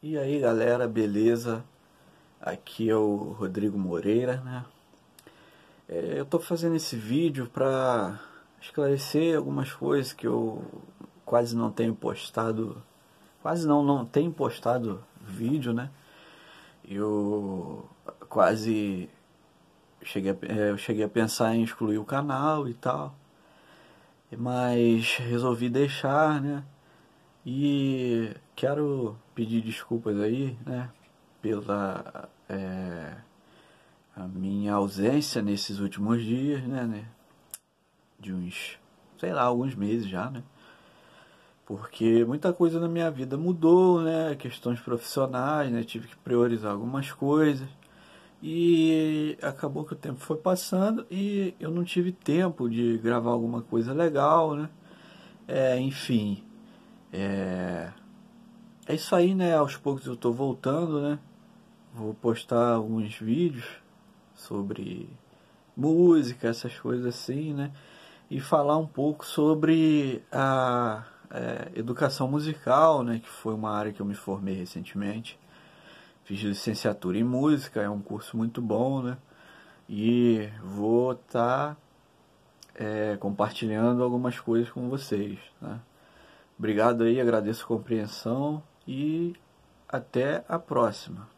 E aí galera, beleza? Aqui é o Rodrigo Moreira, né? É, eu tô fazendo esse vídeo para esclarecer algumas coisas que eu quase não tenho postado, quase não, não tenho postado vídeo, né? Eu quase cheguei a, é, eu cheguei a pensar em excluir o canal e tal, mas resolvi deixar, né? E quero pedir desculpas aí, né, pela é, a minha ausência nesses últimos dias, né, né, de uns, sei lá, alguns meses já, né, porque muita coisa na minha vida mudou, né, questões profissionais, né, tive que priorizar algumas coisas e acabou que o tempo foi passando e eu não tive tempo de gravar alguma coisa legal, né, é, enfim, é, é isso aí, né? Aos poucos eu tô voltando, né? Vou postar alguns vídeos sobre música, essas coisas assim, né? E falar um pouco sobre a é, educação musical, né? Que foi uma área que eu me formei recentemente. Fiz licenciatura em música, é um curso muito bom, né? E vou estar tá, é, compartilhando algumas coisas com vocês, né? Obrigado aí, agradeço a compreensão e até a próxima.